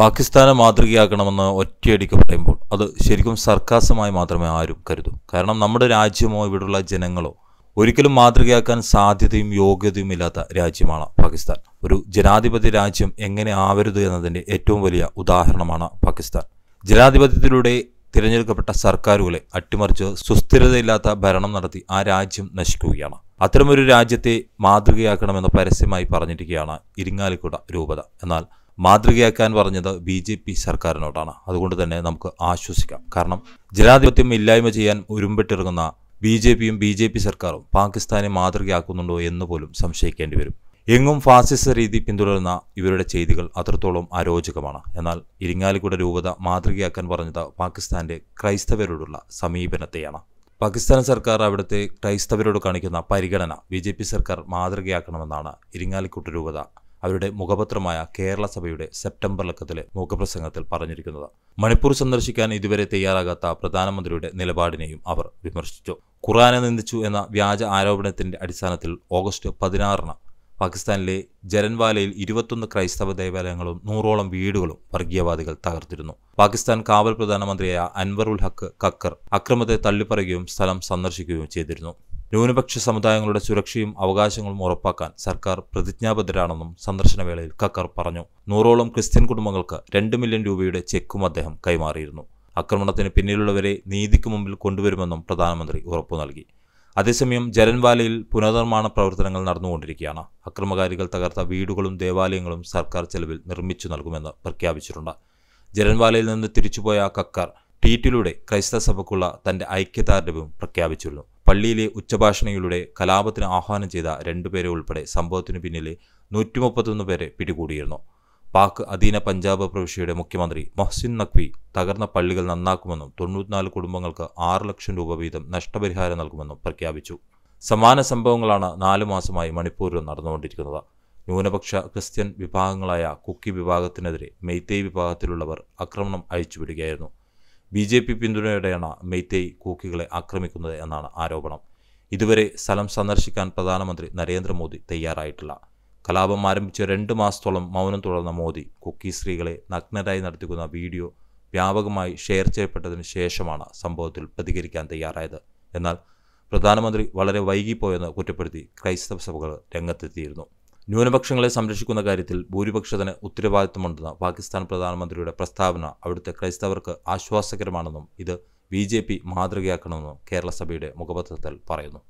പാകിസ്ഥാനെ മാതൃകയാക്കണമെന്ന് ഒറ്റയടിക്ക് പറയുമ്പോൾ അത് ശരിക്കും സർക്കാസമായി മാത്രമേ ആരും കരുതൂ കാരണം നമ്മുടെ രാജ്യമോ ഇവിടെയുള്ള ജനങ്ങളോ ഒരിക്കലും മാതൃകയാക്കാൻ സാധ്യതയും യോഗ്യതയും ഇല്ലാത്ത രാജ്യമാണ് പാകിസ്ഥാൻ ഒരു ജനാധിപത്യ രാജ്യം എങ്ങനെ ആവരുത് എന്നതിൻ്റെ ഏറ്റവും വലിയ ഉദാഹരണമാണ് പാകിസ്ഥാൻ ജനാധിപത്യത്തിലൂടെ തിരഞ്ഞെടുക്കപ്പെട്ട സർക്കാരുകളെ അട്ടിമറിച്ച് സുസ്ഥിരതയില്ലാത്ത ഭരണം നടത്തി ആ രാജ്യം നശിക്കുകയാണ് അത്തരമൊരു രാജ്യത്തെ മാതൃകയാക്കണമെന്ന് പരസ്യമായി പറഞ്ഞിരിക്കുകയാണ് ഇരിങ്ങാലിക്കുട രൂപത എന്നാൽ മാതൃകയാക്കാൻ പറഞ്ഞത് ബി ജെ പി സർക്കാരിനോടാണ് അതുകൊണ്ട് തന്നെ നമുക്ക് ആശ്വസിക്കാം കാരണം ജനാധിപത്യം ഇല്ലായ്മ ചെയ്യാൻ ഉരുമ്പെട്ടിറങ്ങുന്ന ബി ജെ പിയും ബി ജെ പി സർക്കാരും പാകിസ്ഥാനെ മാതൃകയാക്കുന്നുണ്ടോ എന്ന് പോലും സംശയിക്കേണ്ടി വരും എങ്ങും ഫാസിസ രീതി പിന്തുടരുന്ന ഇവരുടെ ചെയ്തികൾ അത്രത്തോളം അരോചകമാണ് എന്നാൽ ഇരിങ്ങാലിക്കുട രൂപത മാതൃകയാക്കാൻ പറഞ്ഞത് പാകിസ്ഥാന്റെ ക്രൈസ്തവരോടുള്ള സമീപനത്തെയാണ് പാകിസ്ഥാൻ സർക്കാർ അവിടുത്തെ ക്രൈസ്തവരോട് കാണിക്കുന്ന പരിഗണന ബി സർക്കാർ മാതൃകയാക്കണമെന്നാണ് ഇരിങ്ങാലിക്കുട്ട രൂപത അവരുടെ മുഖപത്രമായ കേരള സഭയുടെ സെപ്റ്റംബർ ലക്കത്തിലെ മുഖപ്രസംഗത്തിൽ പറഞ്ഞിരിക്കുന്നത് മണിപ്പൂർ സന്ദർശിക്കാൻ ഇതുവരെ തയ്യാറാകാത്ത പ്രധാനമന്ത്രിയുടെ നിലപാടിനെയും അവർ വിമർശിച്ചു ഖുറാനെ നിന്ദിച്ചു എന്ന വ്യാജ ആരോപണത്തിന്റെ അടിസ്ഥാനത്തിൽ ഓഗസ്റ്റ് പതിനാറിന് പാകിസ്ഥാനിലെ ജരൻവാലയിൽ ഇരുപത്തൊന്ന് ക്രൈസ്തവ ദേവാലയങ്ങളും നൂറോളം വീടുകളും വർഗീയവാദികൾ തകർത്തിരുന്നു പാകിസ്ഥാൻ കാവൽ പ്രധാനമന്ത്രിയായ അൻവറുൽ ഹക്ക് കക്കർ അക്രമത്തെ തള്ളിപ്പറയുകയും സ്ഥലം സന്ദർശിക്കുകയും ചെയ്തിരുന്നു ന്യൂനപക്ഷ സമുദായങ്ങളുടെ സുരക്ഷയും അവകാശങ്ങളും ഉറപ്പാക്കാൻ സർക്കാർ പ്രതിജ്ഞാബദ്ധരാണെന്നും സന്ദർശനവേളയിൽ കക്കർ പറഞ്ഞു നൂറോളം ക്രിസ്ത്യൻ കുടുംബങ്ങൾക്ക് രണ്ട് മില്യൺ രൂപയുടെ ചെക്കും അദ്ദേഹം കൈമാറിയിരുന്നു ആക്രമണത്തിന് പിന്നിലുള്ളവരെ നീതിക്ക് മുമ്പിൽ കൊണ്ടുവരുമെന്നും പ്രധാനമന്ത്രി ഉറപ്പു നൽകി അതേസമയം ജലൻവാലയിൽ പുനർനിർമ്മാണ പ്രവർത്തനങ്ങൾ നടന്നുകൊണ്ടിരിക്കുകയാണ് അക്രമകാരികൾ തകർത്ത വീടുകളും ദേവാലയങ്ങളും സർക്കാർ ചെലവിൽ നിർമ്മിച്ചു നൽകുമെന്ന് പ്രഖ്യാപിച്ചിട്ടുണ്ട് ജലൻവാലയിൽ നിന്ന് തിരിച്ചുപോയ കക്കർ ട്വീറ്റിലൂടെ ക്രൈസ്തവ സഭയ്ക്കുള്ള തന്റെ ഐക്യദാർഢ്യവും പ്രഖ്യാപിച്ചിരുന്നു പള്ളിയിലെ ഉച്ചഭാഷണയിലൂടെ കലാപത്തിന് ആഹ്വാനം ചെയ്ത രണ്ടുപേരെ ഉൾപ്പെടെ സംഭവത്തിനു പിന്നിലെ നൂറ്റി മുപ്പത്തൊന്ന് പേരെ പിടികൂടിയിരുന്നു പാക് അധീന പഞ്ചാബ് പ്രവിശ്യയുടെ മുഖ്യമന്ത്രി മൊഹ്സിൻ നഖ്വി തകർന്ന പള്ളികൾ നന്നാക്കുമെന്നും തൊണ്ണൂറ്റിനാല് കുടുംബങ്ങൾക്ക് ആറ് ലക്ഷം രൂപ വീതം നഷ്ടപരിഹാരം നൽകുമെന്നും പ്രഖ്യാപിച്ചു സമാന സംഭവങ്ങളാണ് നാലു മാസമായി മണിപ്പൂരിൽ നടന്നുകൊണ്ടിരിക്കുന്നത് ന്യൂനപക്ഷ ക്രിസ്ത്യൻ വിഭാഗങ്ങളായ കുക്കി വിഭാഗത്തിനെതിരെ മെയ്തേ വിഭാഗത്തിലുള്ളവർ ആക്രമണം അഴിച്ചുവിടുകയായിരുന്നു ബി ജെ പി പിന്തുണയോടെയാണ് മെയ്തേയ് കൂക്കികളെ ആക്രമിക്കുന്നത് എന്നാണ് ആരോപണം ഇതുവരെ സ്ഥലം സന്ദർശിക്കാൻ പ്രധാനമന്ത്രി നരേന്ദ്രമോദി തയ്യാറായിട്ടില്ല കലാപം ആരംഭിച്ച രണ്ട് മാസത്തോളം മൗനം തുടർന്ന മോദി കുക്കി സ്ത്രീകളെ നഗ്നരായി നടത്തിക്കുന്ന വീഡിയോ വ്യാപകമായി ഷെയർ ചെയ്യപ്പെട്ടതിന് ശേഷമാണ് സംഭവത്തിൽ പ്രതികരിക്കാൻ തയ്യാറായത് എന്നാൽ പ്രധാനമന്ത്രി വളരെ വൈകിപ്പോയെന്ന് കുറ്റപ്പെടുത്തി ക്രൈസ്തവ സഭകൾ രംഗത്തെത്തിയിരുന്നു ന്യൂനപക്ഷങ്ങളെ സംരക്ഷിക്കുന്ന കാര്യത്തിൽ ഭൂരിപക്ഷത്തിന് ഉത്തരവാദിത്തമുണ്ടെന്ന പാകിസ്ഥാൻ പ്രധാനമന്ത്രിയുടെ പ്രസ്താവന അവിടുത്തെ ക്രൈസ്തവർക്ക് ആശ്വാസകരമാണെന്നും ഇത് ബി ജെ പി മാതൃകയാക്കണമെന്നും കേരളസഭയുടെ മുഖപത്രത്തിൽ പറയുന്നു